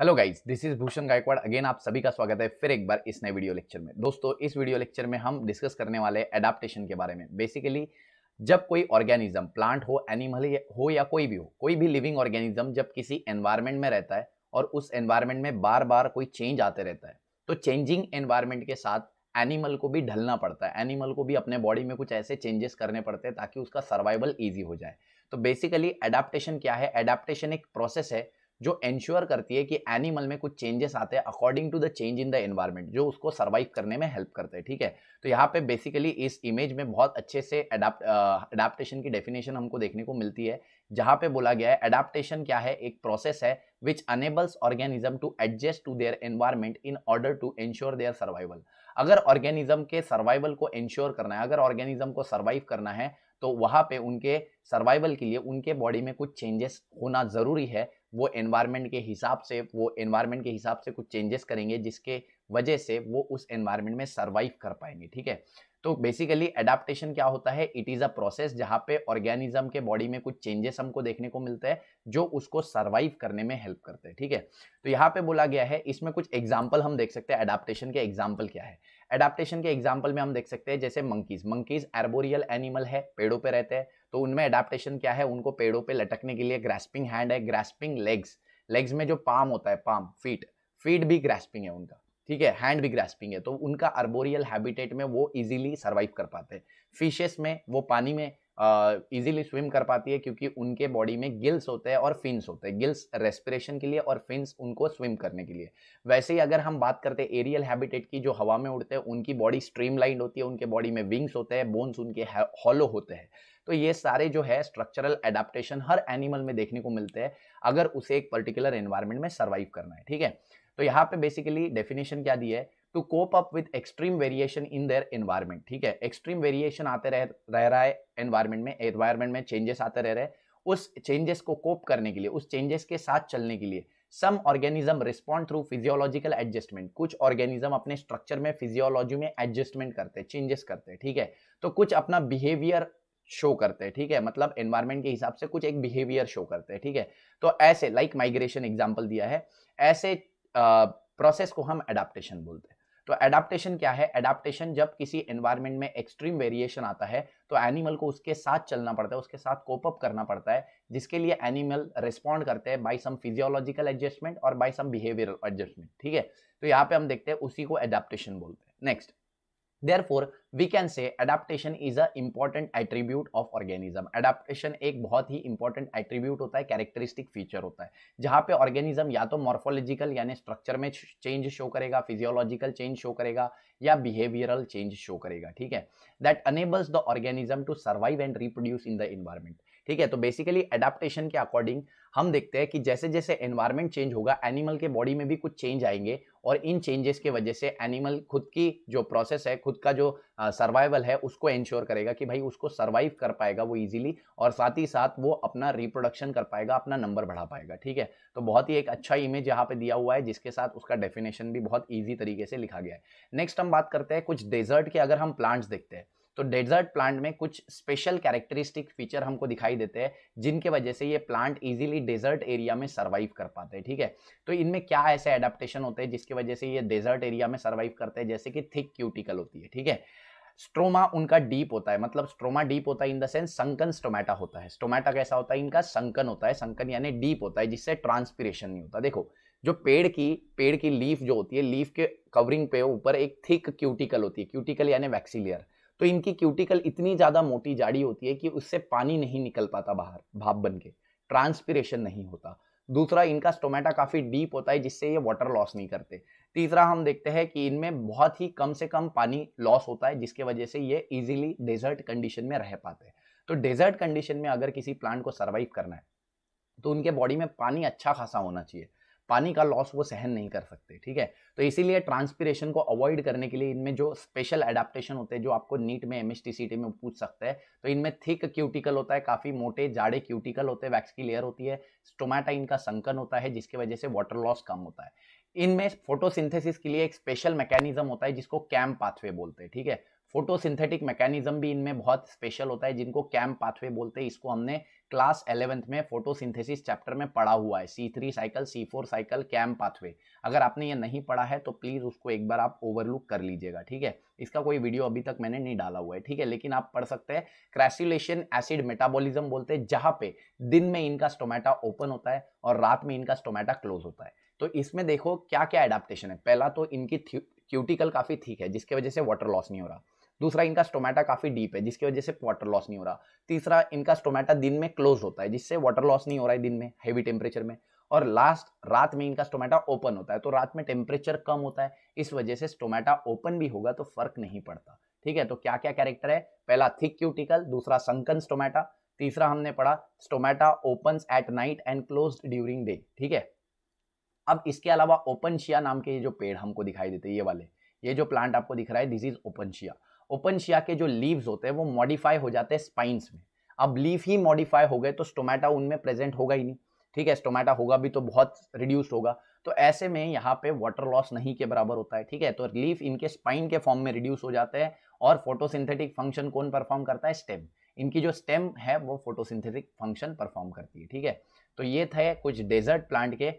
Hello guys this is Bhushan Gaikwad again आप सभी का स्वागत है फिर एक बार इस नए वीडियो लेक्चर में दोस्तों इस वीडियो लेक्चर में हम डिस्कस करने वाले हैं एडाप्टेशन के बारे में बेसिकली जब कोई ऑर्गेनिज्म प्लांट हो एनिमल हो या कोई भी हो कोई भी लिविंग ऑर्गेनिज्म जब किसी एनवायरमेंट में रहता है और उस एनवायरमेंट में बार बार कोई चेंज आते रहता है तो चेंजिंग एनवायरमेंट के साथ एनिमल को भी ढलना पड़ता है एनिमल को भी अपने बॉडी में कुछ ऐसे चेंजेस करने पड़ते हैं ताकि उसका सर्वाइवल ईजी हो जाए तो बेसिकली एडाप्टेशन क्या है एडाप्टेशन एक प्रोसेस है जो एंश्योर करती है कि एनिमल में कुछ चेंजेस आते हैं according to the change in the environment जो उसको सर्वाइव करने में हेल्प करते हैं ठीक है थीके? तो यहाँ पे बेसिकली इस इमेज में बहुत अच्छे से अडाप्टेशन की डेफिनेशन हमको देखने को मिलती है जहाँ पे बोला गया है अडाप्टेशन क्या है एक प्रोसेस है which enables organism to adjust to their environment in order to ensure their survival अगर ऑर्गेनिज्म के सर्वाइवल को इंश्योर करना है अगर ऑर्गेनिज्म को सर्वाइव करना है तो वहाँ पे उनके सर्वाइवल के लिए उनके बॉडी में कुछ चेंजेस होना ज़रूरी है वो एनवायरनमेंट के हिसाब से वो एनवायरनमेंट के हिसाब से कुछ चेंजेस करेंगे जिसके वजह से वो उस एनवायरनमेंट में सर्वाइव कर पाएंगे ठीक है तो बेसिकली एडाप्टेशन क्या होता है इट इज़ अ प्रोसेस जहाँ पे ऑर्गेनिज्म के बॉडी में कुछ चेंजेस हमको देखने को मिलते हैं जो उसको सर्वाइव करने में हेल्प करते हैं ठीक है तो यहाँ पे बोला गया है इसमें कुछ एग्जाम्पल हम देख सकते हैं एडाप्टेशन के एग्जाम्पल क्या है एडाप्टेशन के एग्जाम्पल में हम देख सकते हैं जैसे मंकीज मंकीज एर्बोरियल एनिमल है पेड़ों पे रहते हैं तो उनमें एडाप्टेशन क्या है उनको पेड़ों पे लटकने के लिए ग्रेस्पिंग हैंड है ग्रेस्पिंग लेग्स लेग्स में जो पाम होता है पाम फीट फीट भी ग्रेस्पिंग है उनका ठीक है हैंड भी ग्रेस्पिंग है तो उनका अर्बोरियल हैबिटेट में वो इजीली सर्वाइव कर पाते हैं फिशेस में वो पानी में इजीली uh, स्विम कर पाती है क्योंकि उनके बॉडी में गिल्स होते हैं और फिन्स होते हैं गिल्स रेस्पिरेशन के लिए और फिन्स उनको स्विम करने के लिए वैसे ही अगर हम बात करते हैं एरियल हैबिटेट की जो हवा में उड़ते हैं उनकी बॉडी स्ट्रीम होती है उनके बॉडी में विंग्स होते हैं बोन्स उनके हॉलो होते हैं तो ये सारे जो है स्ट्रक्चरल एडाप्टेशन हर एनिमल में देखने को मिलते हैं अगर उसे एक पर्टिकुलर एनवायरमेंट में सर्वाइव करना है ठीक है तो यहाँ पे बेसिकली डेफिनेशन क्या दी है to cope up with extreme variation in their environment ठीक है एक्सट्रीम वेरिएशन आते रह रह रहा है एनवायरमेंट में एनवायरमेंट में चेंजेस आते रह रहे हैं उस चेंजेस को कोप करने के लिए उस चेंजेस के साथ चलने के लिए some organism respond through physiological adjustment कुछ ऑर्गेनिज्म अपने स्ट्रक्चर में फिजियोलॉजी में एडजस्टमेंट करते हैं चेंजेस करते हैं ठीक है तो कुछ अपना बिहेवियर शो करते हैं ठीक है मतलब एनवायरमेंट के हिसाब से कुछ एक बिहेवियर शो करते हैं ठीक है तो ऐसे लाइक माइग्रेशन एग्जाम्पल दिया है ऐसे प्रोसेस को हम एडाप्टेशन बोलते हैं तो एडाप्टेशन क्या है एडाप्टेशन जब किसी एनवायरमेंट में एक्सट्रीम वेरिएशन आता है तो एनिमल को उसके साथ चलना पड़ता है उसके साथ कोप अप करना पड़ता है जिसके लिए एनिमल रिस्पॉन्ड करते हैं बाय सम फिजियोलॉजिकल एडजस्टमेंट और बाय सम बिहेवियर एडजस्टमेंट ठीक है तो यहाँ पे हम देखते हैं उसी को एडाप्टेशन बोलते हैं next therefore we can say adaptation is a important attribute of organism adaptation एक बहुत ही इंपॉर्टेंट एट्रीब्यूट होता है कैरेक्टरिस्टिक फीचर होता है जहाँ पे ऑर्गेनिज्म या तो मॉर्फोलॉजिकल यानी स्ट्रक्चर में चेंज शो करेगा फिजियोलॉजिकल चेंज शो करेगा या बिहेवियरल चेंज शो करेगा ठीक है that enables the organism to survive and reproduce in the environment ठीक है तो बेसिकली एडाप्टेशन के अकॉर्डिंग हम देखते हैं कि जैसे जैसे एनवायरमेंट चेंज होगा एनिमल के बॉडी में भी कुछ चेंज आएंगे और इन चेंजेस के वजह से एनिमल खुद की जो प्रोसेस है खुद का जो सर्वाइवल है उसको इंश्योर करेगा कि भाई उसको सर्वाइव कर पाएगा वो इजीली और साथ ही साथ वो अपना रिप्रोडक्शन कर पाएगा अपना नंबर बढ़ा पाएगा ठीक है तो बहुत ही एक अच्छा इमेज यहाँ पे दिया हुआ है जिसके साथ उसका डेफिनेशन भी बहुत ईजी तरीके से लिखा गया है नेक्स्ट हम बात करते हैं कुछ डेजर्ट के अगर हम प्लांट्स देखते हैं तो डेजर्ट प्लांट में कुछ स्पेशल कैरेक्टरिस्टिक फीचर हमको दिखाई देते हैं जिनके वजह से ये प्लांट इजीली डेजर्ट एरिया में सर्वाइव कर पाते हैं ठीक है तो इनमें क्या ऐसे एडाप्टेशन होते हैं जिसकी वजह से ये डेजर्ट एरिया में सर्वाइव करते हैं जैसे कि थिक क्यूटिकल होती है ठीक है स्ट्रोमा उनका डीप होता है मतलब स्ट्रोमा डीप होता है in the sense sunken stomata होता है स्टोमेटा कैसा होता है इनका संकन होता है संकन यानी डीप होता है जिससे ट्रांसपिरेशन नहीं होता देखो जो पेड़ की पेड़ की लीफ जो होती है लीफ के कवरिंग पे ऊपर एक थिक क्यूटिकल होती है क्यूटिकल यानी वैक्सीलियर तो इनकी क्यूटिकल इतनी ज़्यादा मोटी जाड़ी होती है कि उससे पानी नहीं निकल पाता बाहर भाप बन के ट्रांसपिरेशन नहीं होता दूसरा इनका स्टोमेटा काफ़ी डीप होता है जिससे ये वाटर लॉस नहीं करते तीसरा हम देखते हैं कि इनमें बहुत ही कम से कम पानी लॉस होता है जिसके वजह से ये इजीली डेजर्ट कंडीशन में रह पाते हैं तो डेजर्ट कंडीशन में अगर किसी प्लांट को सर्वाइव करना है तो उनके बॉडी में पानी अच्छा खासा होना चाहिए पानी का लॉस वो सहन नहीं कर सकते ठीक है तो इसीलिए ट्रांसपीरेशन को अवॉइड करने के लिए इनमें जो स्पेशल एडाप्टेशन होते हैं जो आपको नीट में एम में पूछ सकते हैं तो इनमें थिक क्यूटिकल होता है काफ़ी मोटे जाड़े क्यूटिकल होते हैं वैक्स की लेयर होती है स्टोमेटा इनका संकन होता है जिसकी वजह से वाटर लॉस कम होता है इनमें फोटोसिंथेसिस के लिए एक स्पेशल मैकेनिज्म होता है जिसको कैम पाथवे बोलते हैं ठीक है फोटोसिंथेटिक मैकेनिज्म भी इनमें बहुत स्पेशल होता है जिनको कैम्प पाथवे बोलते हैं इसको हमने क्लास एलेवेंथ में फोटोसिंथेसिस चैप्टर में पढ़ा हुआ है C three cycle C four cycle CAM pathway अगर आपने ये नहीं पढ़ा है तो प्लीज़ उसको एक बार आप ओवरलुक कर लीजिएगा ठीक है इसका कोई वीडियो अभी तक मैंने नहीं डाला हुआ है ठीक है लेकिन आप पढ़ सकते हैं क्रैसिलेशन एसिड मेटाबोलिज्म बोलते हैं जहाँ पे दिन में इनका स्टोमेटा ओपन होता है और रात में इनका स्टोमेटा क्लोज होता है तो इसमें देखो क्या क्या एडाप्टेशन है पहला तो इनकी क्यूटिकल काफ़ी ठीक है जिसकी वजह से वाटर लॉस नहीं हो रहा दूसरा इनका स्टोमेटा काफ़ी डीप है जिसकी वजह से वाटर लॉस नहीं हो रहा तीसरा इनका स्टोमेटा दिन में क्लोज होता है जिससे वाटर लॉस नहीं हो रहा है दिन में हैवी टेम्परेचर में और लास्ट रात में इनका स्टोमेटा ओपन होता है तो रात में टेम्परेचर कम होता है इस वजह से स्टोमेटा ओपन भी होगा तो फर्क नहीं पड़ता ठीक है तो क्या क्या कैरेक्टर है पहला थिक क्यूटिकल दूसरा संकन स्टोमेटा तीसरा हमने पढ़ा stomata open at night and close during day ठीक है अब इसके अलावा ओपनशिया नाम के ये जो पेड़ हमको दिखाई देते हैं ये वाले ये जो प्लांट आपको दिख रहा है this is Opuntia Opuntia के जो लीव्स होते हैं वो मॉडिफाई हो जाते हैं स्पाइंस में अब लीफ ही मॉडिफाई हो गए तो स्टोमेटा उनमें प्रेजेंट होगा ही नहीं ठीक है स्टोमेटा होगा भी तो बहुत रिड्यूस्ड होगा तो ऐसे में यहाँ पे वाटर लॉस नहीं के बराबर होता है ठीक है तो लीफ इनके स्पाइन के फॉर्म में रिड्यूस हो जाते हैं और फोटोसिंथेटिक फंक्शन कौन परफॉर्म करता है स्टेम इनकी जो स्टेम है वो फोटोसिंथेटिक फंक्शन परफॉर्म करती है ठीक है तो ये थे कुछ डेजर्ट प्लांट के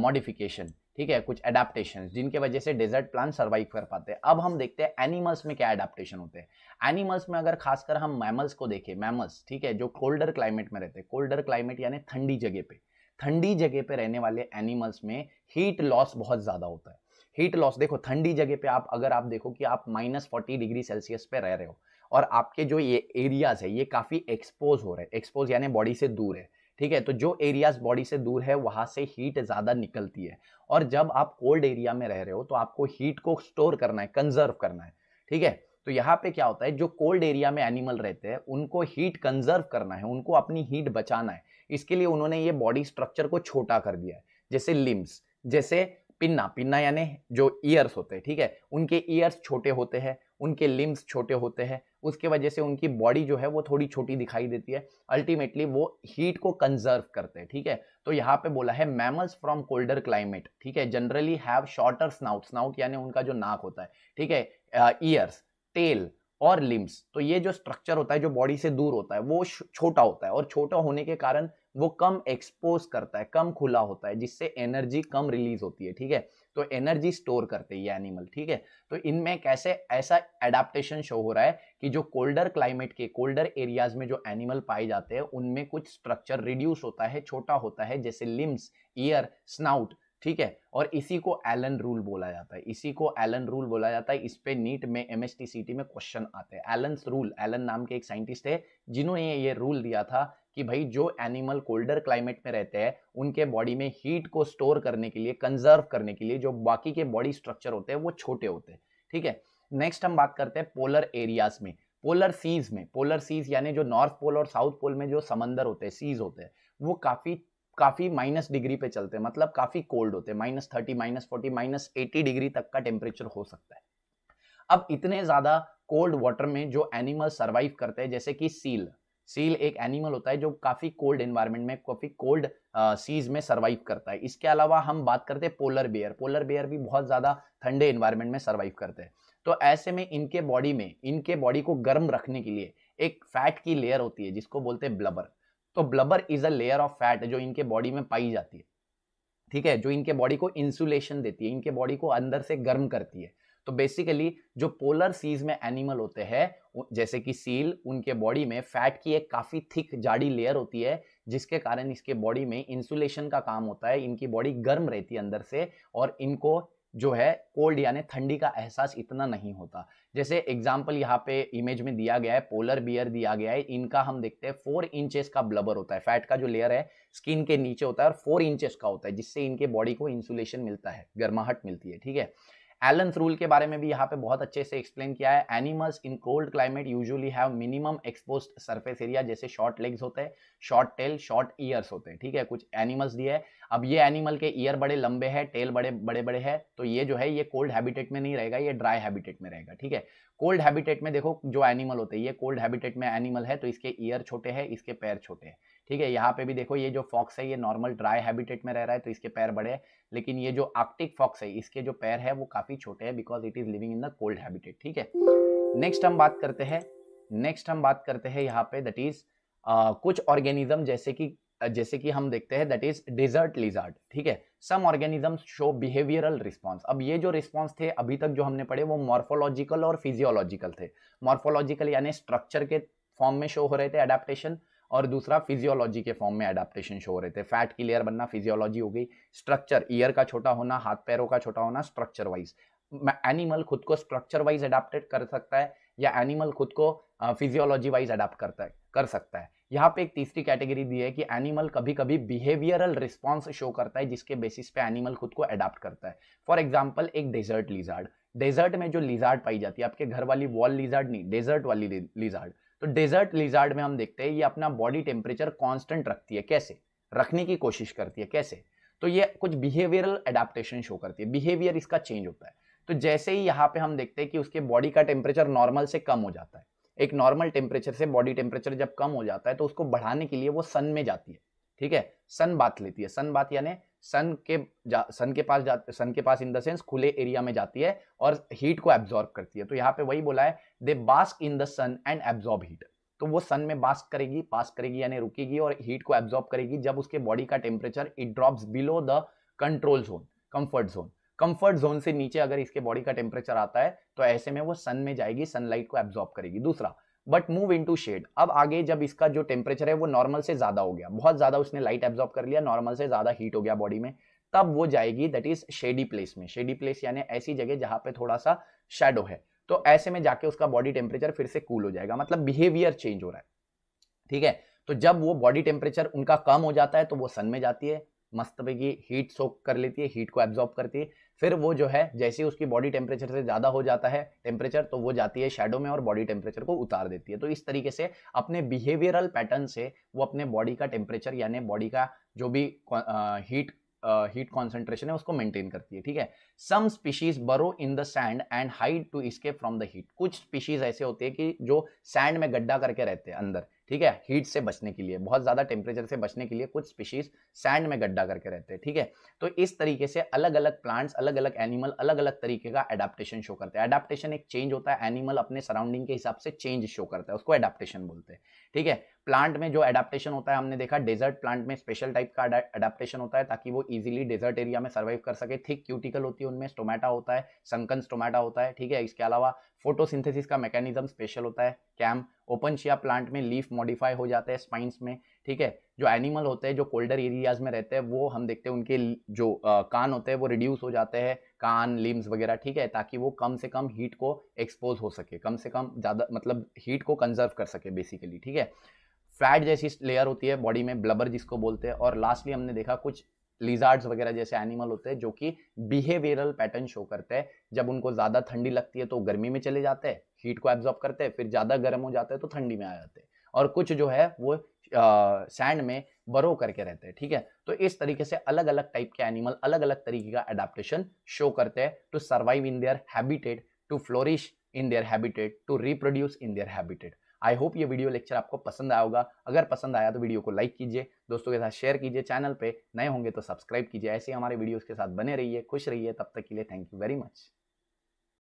मॉडिफिकेशन ठीक है कुछ एडाप्टेशन जिनके वजह से डेजर्ट प्लान सर्वाइव कर पाते हैं अब हम देखते हैं एनिमल्स में क्या एडाप्टेशन होते हैं एनिमल्स में अगर खासकर हम मैमल्स को देखें मैमल्स ठीक है जो कोल्डर क्लाइमेट में रहते हैं कोल्डर क्लाइमेट यानी ठंडी जगह पे ठंडी जगह पे रहने वाले एनिमल्स में हीट लॉस बहुत ज़्यादा होता है हीट लॉस देखो ठंडी जगह पे आप अगर आप देखो कि आप माइनस फोर्टी डिग्री सेल्सियस पे रह रहे हो और आपके जो ये एरियाज है ये काफ़ी एक्सपोज हो रहे हैं एक्सपोज यानी बॉडी से दूर है ठीक है तो जो एरियाज बॉडी से दूर है वहाँ से हीट ज़्यादा निकलती है और जब आप कोल्ड एरिया में रह रहे हो तो आपको हीट को स्टोर करना है कंजर्व करना है ठीक है तो यहाँ पे क्या होता है जो कोल्ड एरिया में एनिमल रहते हैं उनको हीट कंजर्व करना है उनको अपनी हीट बचाना है इसके लिए उन्होंने ये बॉडी स्ट्रक्चर को छोटा कर दिया है जैसे लिम्स जैसे पिन्ना पिन्ना यानी जो ईयर्स होते हैं ठीक है उनके ईयर्स छोटे होते हैं उनके लिम्स छोटे होते हैं उसके वजह से उनकी बॉडी जो है वो थोड़ी छोटी दिखाई देती है अल्टीमेटली वो हीट को कंजर्व करते हैं ठीक है तो यहाँ पे बोला है मैमल्स फ्रॉम कोल्डर क्लाइमेट ठीक है generally have shorter snout snout यानी उनका जो नाक होता है ठीक है ईयर्स टेल और लिम्स तो ये जो स्ट्रक्चर होता है जो बॉडी से दूर होता है वो छोटा होता है और छोटा होने के कारण वो कम एक्सपोज करता है कम खुला होता है जिससे एनर्जी कम रिलीज होती है ठीक है तो एनर्जी स्टोर करते हैं ये एनिमल ठीक है तो इनमें कैसे ऐसा एडाप्टेशन शो हो रहा है कि जो कोल्डर क्लाइमेट के कोल्डर एरियाज में जो एनिमल पाए जाते हैं उनमें कुछ स्ट्रक्चर रिड्यूस होता है छोटा होता है जैसे लिम्स ईयर स्नाउट ठीक है और इसी को एलन रूल बोला जाता है इसी को एलन रूल बोला जाता है इस पे नीट में एम में क्वेश्चन आते हैं एलन रूल एलन नाम के एक साइंटिस्ट है जिन्होंने ये रूल दिया था कि भाई जो एनिमल कोल्डर क्लाइमेट में रहते हैं उनके बॉडी में हीट को स्टोर करने के लिए कंजर्व करने के लिए जो बाकी के बॉडी स्ट्रक्चर होते हैं वो छोटे होते हैं ठीक है नेक्स्ट हम बात करते हैं पोलर एरियाज में पोलर सीज में पोलर सीज यानी जो नॉर्थ पोल और साउथ पोल में जो समंदर होते हैं सीज होते हैं वो काफ़ी काफ़ी माइनस डिग्री पे चलते हैं मतलब काफ़ी कोल्ड होते हैं minus thirty minus forty minus eighty degree तक का टेम्परेचर हो सकता है अब इतने ज़्यादा कोल्ड वाटर में जो एनिमल सर्वाइव करते हैं जैसे कि सील सील एक एनिमल होता है जो काफ़ी कोल्ड एनवायरनमेंट में काफ़ी कोल्ड सीज में सर्वाइव करता है इसके अलावा हम बात करते हैं पोलर बेयर पोलर बेयर भी बहुत ज़्यादा ठंडे एनवायरनमेंट में सर्वाइव करते हैं तो ऐसे में इनके बॉडी में इनके बॉडी को गर्म रखने के लिए एक फैट की लेयर होती है जिसको बोलते हैं ब्लबर तो blubber is a layer of fat जो इनके बॉडी में पाई जाती है ठीक है जो इनके बॉडी को इंसुलेशन देती है इनके बॉडी को अंदर से गर्म करती है तो बेसिकली जो पोलर सीज में एनिमल होते हैं जैसे कि सील उनके बॉडी में फैट की एक काफ़ी थिक जाड़ी लेयर होती है जिसके कारण इसके बॉडी में इंसुलेशन का काम होता है इनकी बॉडी गर्म रहती है अंदर से और इनको जो है कोल्ड यानी ठंडी का एहसास इतना नहीं होता जैसे एग्जाम्पल यहाँ पे इमेज में दिया गया है पोलर बियर दिया गया है इनका हम देखते हैं फोर इंचेस का ब्लबर होता है फैट का जो लेयर है स्किन के नीचे होता है और फोर इंचेस का होता है जिससे इनके बॉडी को इंसुलेशन मिलता है गर्माहट मिलती है ठीक है एलेंस रूल के बारे में भी यहाँ पे बहुत अच्छे से एक्सप्लेन किया है animals in cold climate usually have minimum expose surface area जैसे शॉर्ट लेग्स होते हैं शॉर्ट टेल शॉर्ट ईयर्स होते हैं ठीक है कुछ एनिमल्स दिए है अब ये एनिमल के ईयर बड़े लंबे हैं टेल बड़े बड़े बड़े हैं तो ये जो है ये कोल्ड हैबिटेट में नहीं रहेगा ये ड्राई हैबिटेट में रहेगा ठीक है कोल्ड हैबिटेट में देखो जो एनिमल होते हैं ये कोल्ड हैबिटेट में एनिमल है तो इसके ईयर छोटे हैं इसके पैर छोटे हैं ठीक है यहाँ पे भी देखो ये जो फॉक्स है ये नॉर्मल ड्राई हैबिटेट में रह रहा है तो इसके पैर बड़े हैं लेकिन ये जो आर्कटिक फॉक्स है इसके जो पैर है वो काफ़ी छोटे हैं because it is living in the cold habitat ठीक है नेक्स्ट हम बात करते हैं नेक्स्ट हम बात करते हैं यहाँ पे दट इज़ कुछ ऑर्गेनिज्म जैसे कि जैसे कि हम देखते हैं दैट इज डिजर्ट लिजार्ट ठीक है some organism show behavioural response अब ये जो रिस्पॉन्स थे अभी तक जो हमने पढ़े वो मॉर्फोलॉजिकल और फिजियोलॉजिकल थे मॉर्फोलॉजिकल यानी स्ट्रक्चर के फॉर्म में शो हो रहे थे अडेप्टेशन और दूसरा फिजियोलॉजी के फॉर्म में एडाप्टेशन शो हो रहे थे फैट की लेयर बनना फिजियोलॉजी हो गई स्ट्रक्चर ईयर का छोटा होना हाथ पैरों का छोटा होना स्ट्रक्चर वाइज एनिमल खुद को स्ट्रक्चर वाइज एडाप्टेड कर सकता है या एनिमल खुद को फिजियोलॉजी वाइज अडाप्ट करता है कर सकता है यहाँ पे एक तीसरी कैटेगरी दी है कि एनिमल कभी कभी बिहेवियरल रिस्पॉन्स शो करता है जिसके बेसिस पे एनिमल खुद को अडाप्ट करता है फॉर एग्जाम्पल एक डेजर्ट लिजार्ड डेजर्ट में जो लिजार्ड पाई जाती है आपके घर वाली वॉल लिजार्ड नहीं डेजर्ट वाली लिजार्ड तो डेजर्ट लिजार्ड में हम देखते हैं ये अपना बॉडी टेम्परेचर कॉन्स्टेंट रखती है कैसे रखने की कोशिश करती है कैसे तो ये कुछ बिहेवियरल एडाप्टेशन शो करती है बिहेवियर इसका चेंज होता है तो जैसे ही यहाँ पे हम देखते हैं कि उसके बॉडी का टेम्परेचर नॉर्मल से कम हो जाता है एक नॉर्मल टेम्परेचर से बॉडी टेम्परेचर जब कम हो जाता है तो उसको बढ़ाने के लिए वो सन में जाती है ठीक है सन बात लेती है सन बात यानी सन के सन के पास जाते सन के पास इन द सेंस खुले एरिया में जाती है और हीट को एब्जॉर्ब करती है तो यहाँ पे वही बोला है they bask in the sun and absorb heat तो वो सन में बास्क करेगी पास करेगी यानी रुकेगी और हीट को एब्जॉर्ब करेगी जब उसके बॉडी का temperature it drops below the control zone comfort zone comfort zone से नीचे अगर इसके बॉडी का टेम्परेचर आता है तो ऐसे में वो सन में जाएगी सनलाइट को एब्जॉर्ब करेगी दूसरा but move into shade अब आगे जब इसका जो टेम्परेचर है वो नॉर्मल से ज़्यादा हो गया बहुत ज़्यादा उसने लाइट एब्जॉर्ब कर लिया नॉर्मल से ज़्यादा हीट हो गया बॉडी में तब वो जाएगी दैट इज शेडी प्लेस में शेडी प्लेस यानी ऐसी जगह जहां पे थोड़ा सा शेडो है तो ऐसे में जाके उसका बॉडी टेम्परेचर फिर से कूल हो जाएगा मतलब बिहेवियर चेंज हो रहा है ठीक है तो जब वो बॉडी टेम्परेचर उनका कम हो जाता है तो वो सन में जाती है मस्त की हीट सोक कर लेती है हीट को एब्जॉर्ब करती है फिर वो जो है जैसे ही उसकी बॉडी टेम्परेचर से ज़्यादा हो जाता है टेम्परेचर तो वो जाती है शेडो में और बॉडी टेम्परेचर को उतार देती है तो इस तरीके से अपने बिहेवियरल पैटर्न से वो अपने बॉडी का टेम्परेचर यानी बॉडी का जो भी हीट हीट कॉन्सेंट्रेशन है उसको मेंटेन करती है ठीक है some species burrow in the sand and hide to escape from the heat कुछ स्पीशीज ऐसे होती है कि जो सैंड में गड्ढा करके रहते हैं अंदर ठीक है हीट से बचने के लिए बहुत ज़्यादा टेम्परेचर से बचने के लिए कुछ स्पीशीज सैंड में गड्ढा करके रहते हैं ठीक है तो इस तरीके से अलग अलग प्लांट्स अलग अलग एनिमल अलग अलग तरीके का एडाप्टेशन शो करते हैं एडाप्टेशन एक चेंज होता है एनिमल अपने सराउंडिंग के हिसाब से चेंज शो करता है उसको एडाप्टेशन बोलते हैं ठीक है प्लांट में जो एडाप्टेशन होता है हमने देखा डेजर्ट प्लांट में स्पेशल टाइप का एडाप्टेशन होता है ताकि वो इजीली डेजर्ट एरिया में सर्वाइव कर सके थिक क्यूटिकल होती है उनमें स्टोमेटा होता है संकन स्टोमेटा होता है ठीक है इसके अलावा फोटोसिंथेसिस का मैकेनिज्म स्पेशल होता है कैम ओपन शिया प्लांट में लीफ मॉडिफाई हो जाते हैं स्पाइंस में ठीक है जो एनिमल होते हैं जो कोल्डर एरियाज में रहते हैं वो हम देखते हैं उनके जो आ, कान होते हैं वो रिड्यूस हो जाते हैं कान लिम्स वगैरह ठीक है ताकि वो कम से कम हीट को एक्सपोज हो सके कम से कम ज़्यादा मतलब हीट को कंजर्व कर सके बेसिकली ठीक है फैट जैसी लेयर होती है बॉडी में ब्लबर जिसको बोलते हैं और लास्टली हमने देखा कुछ लिजार्ड्स वगैरह जैसे एनिमल होते हैं जो कि बिहेवियरल पैटर्न शो करते हैं जब उनको ज़्यादा ठंडी लगती है तो गर्मी में चले जाते हैं हीट को एब्जॉर्ब करते हैं फिर ज़्यादा गर्म हो जाते हैं तो ठंडी में आ जाते हैं और कुछ जो है वो सैंड में बरो करके रहते हैं ठीक है तो इस तरीके से अलग अलग टाइप के एनिमल अलग अलग तरीके का एडाप्टेशन शो करते हैं to survive in their habitat to flourish in their habitat to reproduce in their habitat I hope ये वीडियो लेक्चर आपको पसंद आया होगा अगर पसंद आया तो वीडियो को लाइक कीजिए दोस्तों के साथ शेयर कीजिए चैनल पर नए होंगे तो सब्सक्राइब कीजिए ऐसे हमारे वीडियोस के साथ बने रहिए खुश रहिए तब तक के लिए थैंक यू वेरी मच